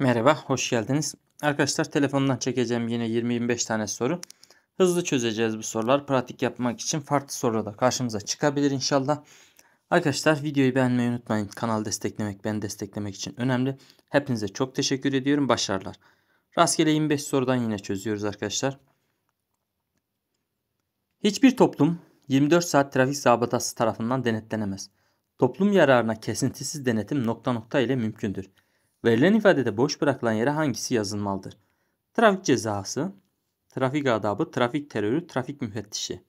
Merhaba, hoş geldiniz. Arkadaşlar telefondan çekeceğim yine 20-25 tane soru. Hızlı çözeceğiz bu sorular. Pratik yapmak için farklı sorular da karşımıza çıkabilir inşallah. Arkadaşlar videoyu beğenmeyi unutmayın. Kanal desteklemek, beni desteklemek için önemli. Hepinize çok teşekkür ediyorum. Başarılar. Rastgele 25 sorudan yine çözüyoruz arkadaşlar. Hiçbir toplum 24 saat trafik zabıtası tarafından denetlenemez. Toplum yararına kesintisiz denetim nokta nokta ile mümkündür. Verilen ifadede boş bırakılan yere hangisi yazılmalıdır? Trafik cezası, trafik adabı, trafik terörü, trafik müfettişi.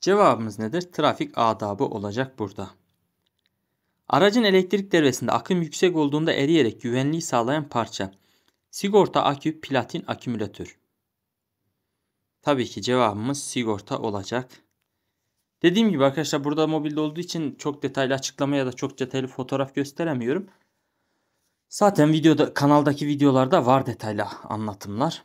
Cevabımız nedir? Trafik adabı olacak burada. Aracın elektrik devresinde akım yüksek olduğunda eriyerek güvenliği sağlayan parça. Sigorta akü platin akümülatör. Tabii ki cevabımız sigorta olacak. Dediğim gibi arkadaşlar burada mobilde olduğu için çok detaylı açıklama ya da çok detaylı fotoğraf gösteremiyorum. Zaten videoda kanaldaki videolarda var detaylı anlatımlar.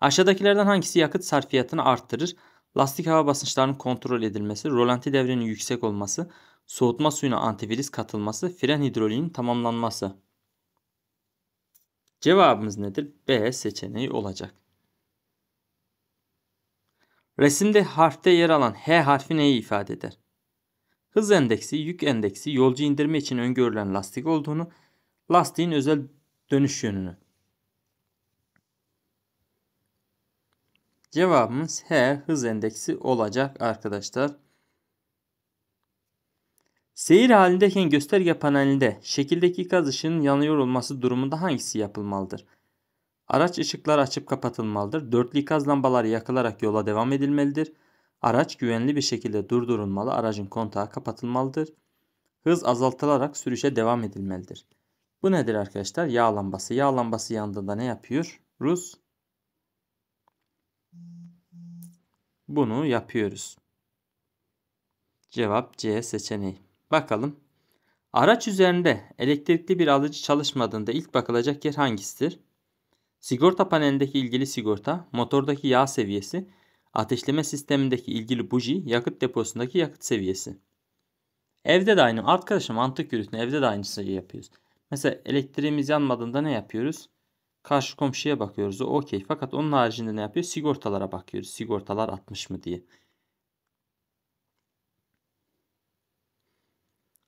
Aşağıdakilerden hangisi yakıt sarfiyatını arttırır? Lastik hava basınçlarının kontrol edilmesi, rolanti devrenin yüksek olması, soğutma suyuna antivirüs katılması, fren hidroliğinin tamamlanması. Cevabımız nedir? B seçeneği olacak. Resimde harfte yer alan H harfi neyi ifade eder? Hız endeksi, yük endeksi yolcu indirme için öngörülen lastik olduğunu, lastiğin özel dönüş yönünü. Cevabımız H hız endeksi olacak arkadaşlar. Seyir halindeyken gösterge panelinde şekildeki ikaz ışığının yanıyor olması durumunda hangisi yapılmalıdır? Araç ışıklar açıp kapatılmalıdır. Dörtlü ikaz lambaları yakılarak yola devam edilmelidir. Araç güvenli bir şekilde durdurulmalı. Aracın kontağı kapatılmalıdır. Hız azaltılarak sürüşe devam edilmelidir. Bu nedir arkadaşlar? Yağ lambası. Yağ lambası yandığında ne yapıyor? Rus. Bunu yapıyoruz. Cevap C seçeneği. Bakalım. Araç üzerinde elektrikli bir alıcı çalışmadığında ilk bakılacak yer hangisidir? Sigorta panelindeki ilgili sigorta, motordaki yağ seviyesi, ateşleme sistemindeki ilgili buji, yakıt deposundaki yakıt seviyesi. Evde de aynı. Arkadaşım mantık yürütün. Evde de şeyi yapıyoruz. Mesela elektriğimiz yanmadığında ne yapıyoruz? Karşı komşuya bakıyoruz. Okey. Fakat onun haricinde ne yapıyor? Sigortalara bakıyoruz. Sigortalar atmış mı diye.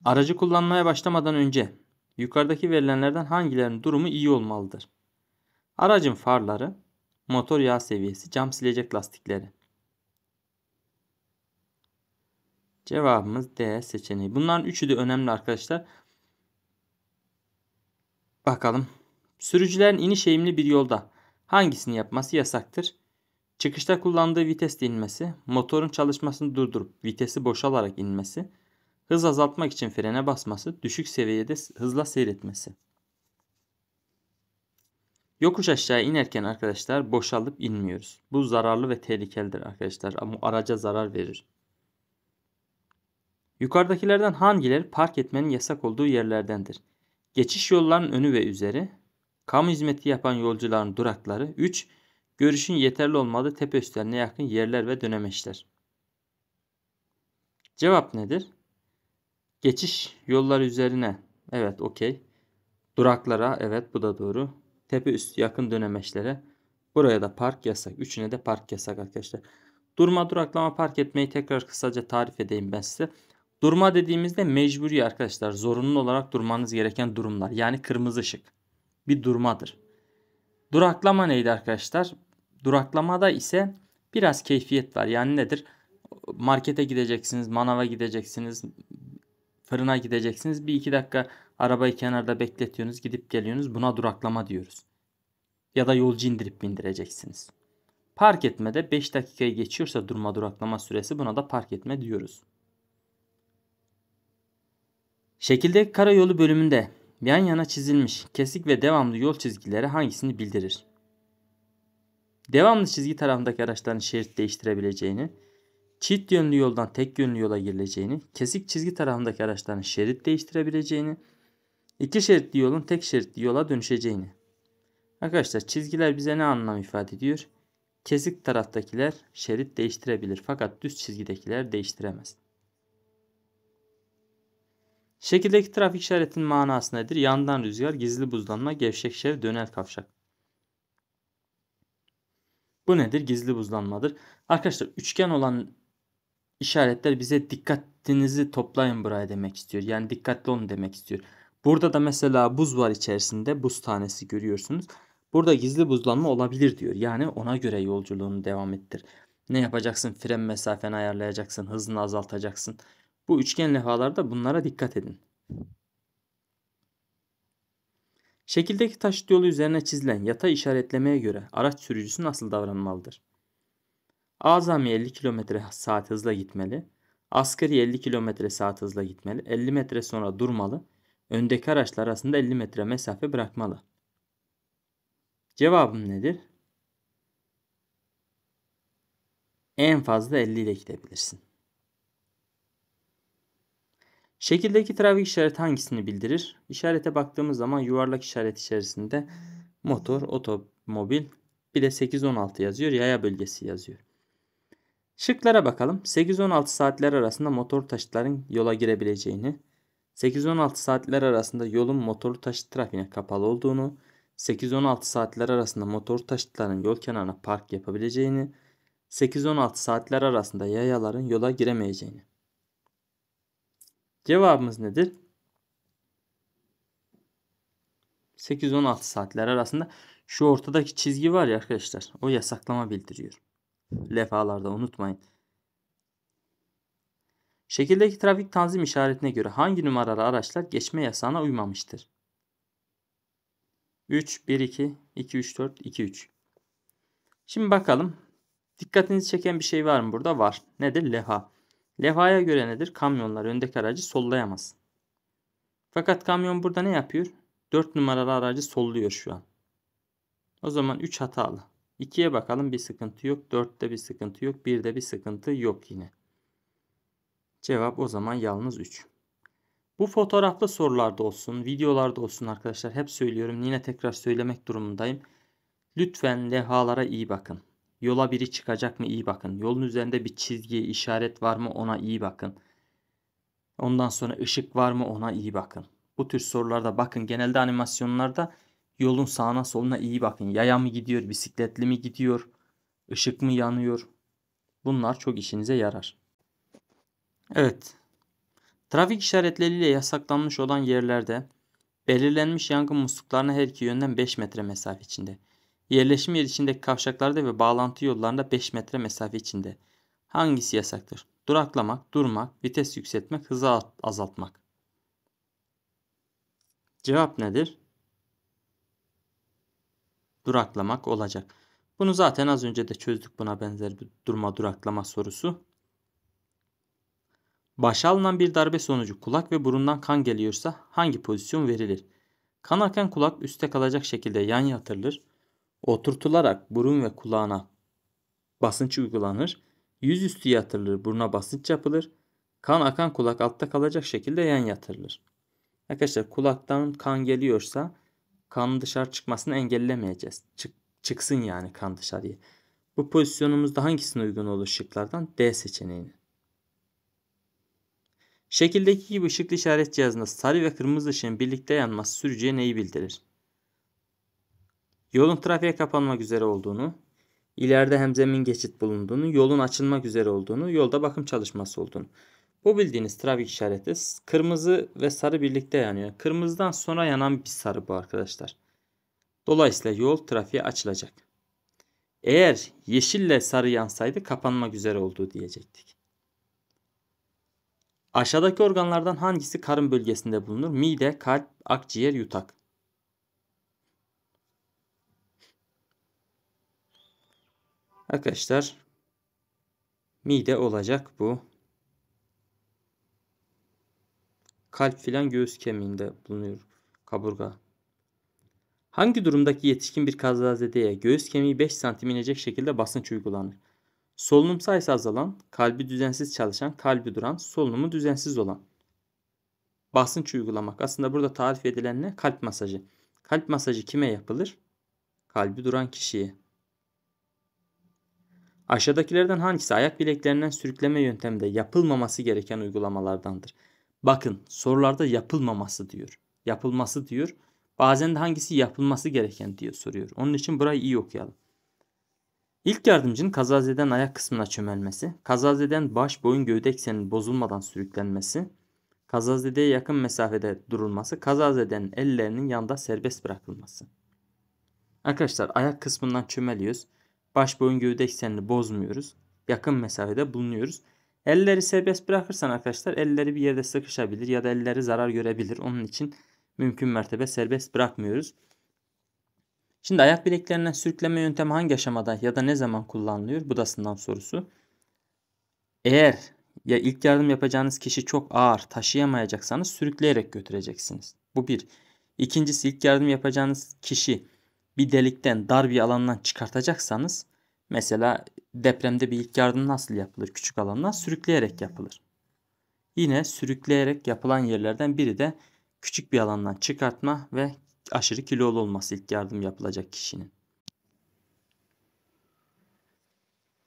Aracı kullanmaya başlamadan önce yukarıdaki verilenlerden hangilerinin durumu iyi olmalıdır? Aracın farları, motor yağ seviyesi, cam silecek lastikleri. Cevabımız D seçeneği. Bunların üçü de önemli arkadaşlar. Bakalım. Sürücülerin iniş eğimli bir yolda hangisini yapması yasaktır? Çıkışta kullandığı vites inmesi, motorun çalışmasını durdurup vitesi boşalarak inmesi, hız azaltmak için frene basması, düşük seviyede hızla seyretmesi. Yokuş aşağı inerken arkadaşlar boşalıp inmiyoruz. Bu zararlı ve tehlikelidir arkadaşlar. Ama araca zarar verir. Yukarıdakilerden hangileri park etmenin yasak olduğu yerlerdendir? Geçiş yollarının önü ve üzeri, kamu hizmeti yapan yolcuların durakları, 3. Görüşün yeterli olmadığı tepe üstlerine yakın yerler ve dönemeçler. Cevap nedir? Geçiş yolları üzerine. Evet, okey. Duraklara, evet bu da doğru tepe üstü yakın dönemeçlere. Buraya da park yasak. Üçüne de park yasak arkadaşlar. Durma duraklama park etmeyi tekrar kısaca tarif edeyim ben size. Durma dediğimizde mecburi arkadaşlar. Zorunlu olarak durmanız gereken durumlar. Yani kırmızı ışık. Bir durmadır. Duraklama neydi arkadaşlar? Duraklamada ise biraz keyfiyet var. Yani nedir? Markete gideceksiniz, manava gideceksiniz, fırına gideceksiniz. Bir iki dakika arabayı kenarda bekletiyorsunuz, gidip geliyorsunuz. Buna duraklama diyoruz ya da yolcu indirip bindireceksiniz. Park etmede 5 dakikayı geçiyorsa durma duraklama süresi buna da park etme diyoruz. Şekildeki karayolu bölümünde yan yana çizilmiş kesik ve devamlı yol çizgileri hangisini bildirir? Devamlı çizgi tarafındaki araçların şerit değiştirebileceğini, çift yönlü yoldan tek yönlü yola girileceğini, kesik çizgi tarafındaki araçların şerit değiştirebileceğini, iki şeritli yolun tek şeritli yola dönüşeceğini. Arkadaşlar çizgiler bize ne anlam ifade ediyor? Kesik taraftakiler şerit değiştirebilir fakat düz çizgidekiler değiştiremez. Şekildeki trafik işaretinin manası nedir? Yandan rüzgar, gizli buzlanma, gevşek şerit dönel kavşak. Bu nedir? Gizli buzlanmadır. Arkadaşlar üçgen olan işaretler bize dikkatinizi toplayın buraya demek istiyor. Yani dikkatli olun demek istiyor. Burada da mesela buz var içerisinde. Buz tanesi görüyorsunuz. Burada gizli buzlanma olabilir diyor. Yani ona göre yolculuğunu devam ettir. Ne yapacaksın? Fren mesafeni ayarlayacaksın, hızını azaltacaksın. Bu üçgen levhalarda bunlara dikkat edin. Şekildeki taşıt yolu üzerine çizilen yata işaretlemeye göre araç sürücüsü nasıl davranmalıdır? Azami 50 km saat hızla gitmeli. Asgari 50 km saat hızla gitmeli. 50 metre sonra durmalı. Öndeki araçlar arasında 50 metre mesafe bırakmalı. Cevabım nedir? En fazla 50 ile gidebilirsin. Şekildeki trafik işareti hangisini bildirir? İşarete baktığımız zaman yuvarlak işaret içerisinde motor, otomobil bir de 816 yazıyor. Yaya bölgesi yazıyor. Şıklara bakalım. 8-16 saatler arasında motor taşıtların yola girebileceğini, 8-16 saatler arasında yolun motorlu taşıt trafiğine kapalı olduğunu, 8-16 saatler arasında motor taşıtların yol kenarına park yapabileceğini, 8-16 saatler arasında yayaların yola giremeyeceğini. Cevabımız nedir? 8-16 saatler arasında şu ortadaki çizgi var ya arkadaşlar. O yasaklama bildiriyor. Lefalarda unutmayın. Şekildeki trafik tanzim işaretine göre hangi numaralı araçlar geçme yasağına uymamıştır? 3, 1, 2, 2, 3, 4, 2, 3. Şimdi bakalım. Dikkatinizi çeken bir şey var mı burada? Var. Nedir? Leha. Levhaya göre nedir? Kamyonlar öndeki aracı sollayamaz. Fakat kamyon burada ne yapıyor? 4 numaralı aracı solluyor şu an. O zaman 3 hatalı. 2'ye bakalım bir sıkıntı yok. 4'te bir sıkıntı yok. 1'de bir sıkıntı yok yine. Cevap o zaman yalnız 3. Bu fotoğraflı sorularda olsun, videolarda olsun arkadaşlar hep söylüyorum. Yine tekrar söylemek durumundayım. Lütfen lehalara iyi bakın. Yola biri çıkacak mı iyi bakın. Yolun üzerinde bir çizgi işaret var mı ona iyi bakın. Ondan sonra ışık var mı ona iyi bakın. Bu tür sorularda bakın. Genelde animasyonlarda yolun sağına soluna iyi bakın. Yaya mı gidiyor, bisikletli mi gidiyor, ışık mı yanıyor. Bunlar çok işinize yarar. Evet Trafik işaretleriyle yasaklanmış olan yerlerde belirlenmiş yangın musluklarına her iki yönden 5 metre mesafe içinde. Yerleşim yeri içindeki kavşaklarda ve bağlantı yollarında 5 metre mesafe içinde. Hangisi yasaktır? Duraklamak, durmak, vites yükseltmek, hızı azaltmak. Cevap nedir? Duraklamak olacak. Bunu zaten az önce de çözdük buna benzer bir durma duraklama sorusu. Başa alınan bir darbe sonucu kulak ve burundan kan geliyorsa hangi pozisyon verilir? Kan akan kulak üste kalacak şekilde yan yatırılır. Oturtularak burun ve kulağına basınç uygulanır. Yüz üstü yatırılır, buruna basınç yapılır. Kan akan kulak altta kalacak şekilde yan yatırılır. Arkadaşlar kulaktan kan geliyorsa kanın dışarı çıkmasını engellemeyeceğiz. Çık, çıksın yani kan dışarıya. Bu pozisyonumuzda hangisine uygun olur şıklardan? D seçeneğini. Şekildeki gibi ışıklı işaret cihazında sarı ve kırmızı ışığın birlikte yanması sürücüye neyi bildirir? Yolun trafiğe kapanmak üzere olduğunu, ileride hem zemin geçit bulunduğunu, yolun açılmak üzere olduğunu, yolda bakım çalışması olduğunu. Bu bildiğiniz trafik işareti kırmızı ve sarı birlikte yanıyor. Kırmızıdan sonra yanan bir sarı bu arkadaşlar. Dolayısıyla yol trafiğe açılacak. Eğer yeşille sarı yansaydı kapanmak üzere olduğu diyecektik. Aşağıdaki organlardan hangisi karın bölgesinde bulunur? Mide, kalp, akciğer, yutak. Arkadaşlar mide olacak bu. Kalp filan göğüs kemiğinde bulunuyor kaburga. Hangi durumdaki yetişkin bir kazazedeye göğüs kemiği 5 santim inecek şekilde basınç uygulanır? Solunum sayısı azalan, kalbi düzensiz çalışan, kalbi duran, solunumu düzensiz olan. Basınç uygulamak. Aslında burada tarif edilen ne? Kalp masajı. Kalp masajı kime yapılır? Kalbi duran kişiye. Aşağıdakilerden hangisi ayak bileklerinden sürükleme yöntemde yapılmaması gereken uygulamalardandır? Bakın sorularda yapılmaması diyor. Yapılması diyor. Bazen de hangisi yapılması gereken diye soruyor. Onun için burayı iyi okuyalım. İlk yardımcının kazazeden ayak kısmına çömelmesi, kazazeden baş, boyun, gövde ekseninin bozulmadan sürüklenmesi, kazazedeye yakın mesafede durulması, kazazedenin ellerinin yanında serbest bırakılması. Arkadaşlar ayak kısmından çömeliyoruz. Baş, boyun, gövde eksenini bozmuyoruz. Yakın mesafede bulunuyoruz. Elleri serbest bırakırsan arkadaşlar elleri bir yerde sıkışabilir ya da elleri zarar görebilir. Onun için mümkün mertebe serbest bırakmıyoruz. Şimdi ayak bileklerine sürükleme yöntemi hangi aşamada ya da ne zaman kullanılıyor? Bu da sınav sorusu. Eğer ya ilk yardım yapacağınız kişi çok ağır taşıyamayacaksanız sürükleyerek götüreceksiniz. Bu bir. İkincisi ilk yardım yapacağınız kişi bir delikten dar bir alandan çıkartacaksanız mesela depremde bir ilk yardım nasıl yapılır? Küçük alandan sürükleyerek yapılır. Yine sürükleyerek yapılan yerlerden biri de küçük bir alandan çıkartma ve aşırı kilolu olması ilk yardım yapılacak kişinin.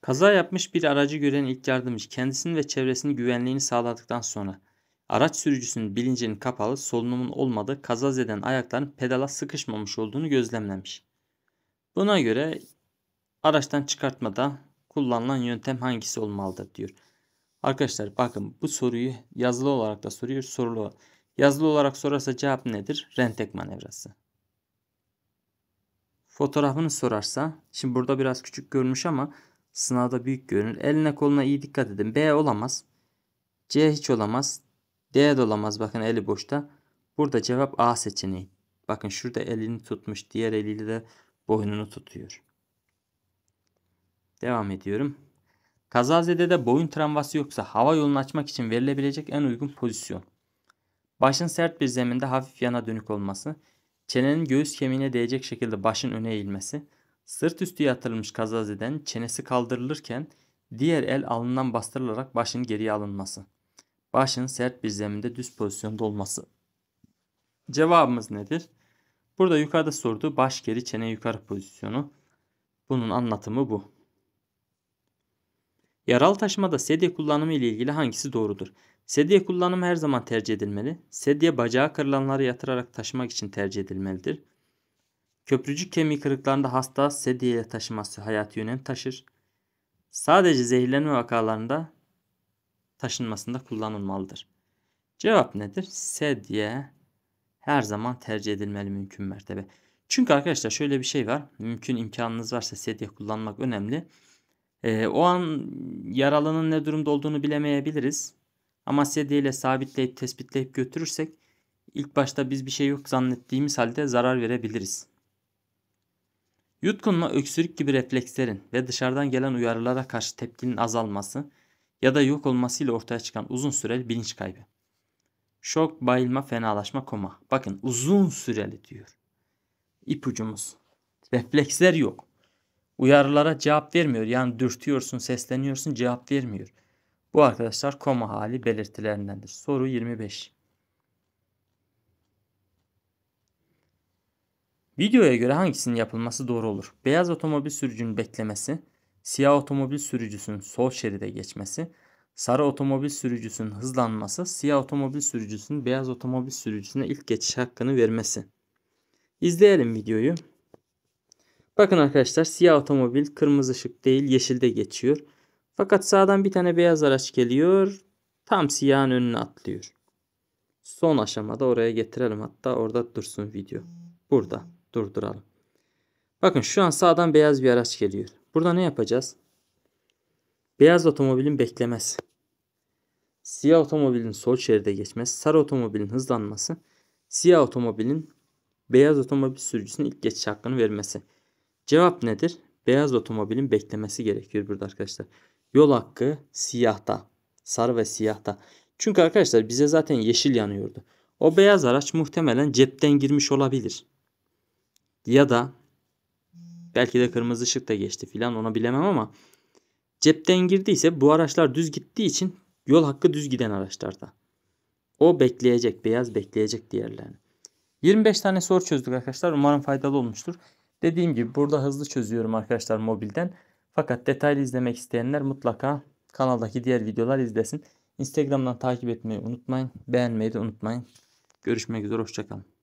Kaza yapmış bir aracı gören ilk yardımcı kendisinin ve çevresinin güvenliğini sağladıktan sonra araç sürücüsünün bilincinin kapalı, solunumun olmadığı kazazeden ayakların pedala sıkışmamış olduğunu gözlemlemiş. Buna göre araçtan çıkartmada kullanılan yöntem hangisi olmalıdır diyor. Arkadaşlar bakın bu soruyu yazılı olarak da soruyor, sorulu olarak. Yazılı olarak sorarsa cevap nedir? Rentek manevrası. Fotoğrafını sorarsa, şimdi burada biraz küçük görünmüş ama sınavda büyük görünür. Eline koluna iyi dikkat edin. B olamaz. C hiç olamaz. D de olamaz. Bakın eli boşta. Burada cevap A seçeneği. Bakın şurada elini tutmuş. Diğer eliyle de boynunu tutuyor. Devam ediyorum. Kazazede de boyun travması yoksa hava yolunu açmak için verilebilecek en uygun pozisyon. Başın sert bir zeminde hafif yana dönük olması, çenenin göğüs kemiğine değecek şekilde başın öne eğilmesi, sırt üstü yatırılmış kazazeden çenesi kaldırılırken diğer el alnından bastırılarak başın geriye alınması. Başın sert bir zeminde düz pozisyonda olması. Cevabımız nedir? Burada yukarıda sorduğu baş geri çene yukarı pozisyonu. Bunun anlatımı bu. Yaral taşımada sedye kullanımı ile ilgili hangisi doğrudur? Sedye kullanımı her zaman tercih edilmeli. Sedye bacağı kırılanları yatırarak taşımak için tercih edilmelidir. Köprücük kemiği kırıklarında hasta sedyeye taşıması hayati önem taşır. Sadece zehirlenme vakalarında taşınmasında kullanılmalıdır. Cevap nedir? Sedye her zaman tercih edilmeli mümkün mertebe. Çünkü arkadaşlar şöyle bir şey var. Mümkün imkanınız varsa sedye kullanmak önemli. Ee, o an yaralının ne durumda olduğunu bilemeyebiliriz. Amasya D ile sabitleyip tespitleyip götürürsek ilk başta biz bir şey yok zannettiğimiz halde zarar verebiliriz. Yutkunma, öksürük gibi reflekslerin ve dışarıdan gelen uyarılara karşı tepkinin azalması ya da yok olması ile ortaya çıkan uzun süreli bilinç kaybı. Şok, bayılma, fenalaşma, koma. Bakın uzun süreli diyor. İpucumuz. Refleksler yok. Uyarılara cevap vermiyor. Yani dürtüyorsun, sesleniyorsun, cevap vermiyor. Bu arkadaşlar koma hali belirtilerindendir. Soru 25. Videoya göre hangisinin yapılması doğru olur? Beyaz otomobil sürücünün beklemesi, siyah otomobil sürücüsünün sol şeride geçmesi, sarı otomobil sürücüsünün hızlanması, siyah otomobil sürücüsünün beyaz otomobil sürücüsüne ilk geçiş hakkını vermesi. İzleyelim videoyu. Bakın arkadaşlar siyah otomobil kırmızı ışık değil yeşilde geçiyor. Fakat sağdan bir tane beyaz araç geliyor. Tam siyahın önüne atlıyor. Son aşamada oraya getirelim. Hatta orada dursun video. Burada durduralım. Bakın şu an sağdan beyaz bir araç geliyor. Burada ne yapacağız? Beyaz otomobilin beklemesi. Siyah otomobilin sol şeride geçmesi. Sarı otomobilin hızlanması. Siyah otomobilin beyaz otomobil sürücüsünün ilk geçiş hakkını vermesi. Cevap nedir? Beyaz otomobilin beklemesi gerekiyor burada arkadaşlar. Yol hakkı siyahta. Sarı ve siyahta. Çünkü arkadaşlar bize zaten yeşil yanıyordu. O beyaz araç muhtemelen cepten girmiş olabilir. Ya da belki de kırmızı ışık da geçti filan onu bilemem ama cepten girdiyse bu araçlar düz gittiği için yol hakkı düz giden araçlarda. O bekleyecek, beyaz bekleyecek diğerlerini. 25 tane soru çözdük arkadaşlar. Umarım faydalı olmuştur. Dediğim gibi burada hızlı çözüyorum arkadaşlar mobilden. Fakat detaylı izlemek isteyenler mutlaka kanaldaki diğer videolar izlesin. Instagram'dan takip etmeyi unutmayın. Beğenmeyi de unutmayın. Görüşmek üzere. Hoşçakalın.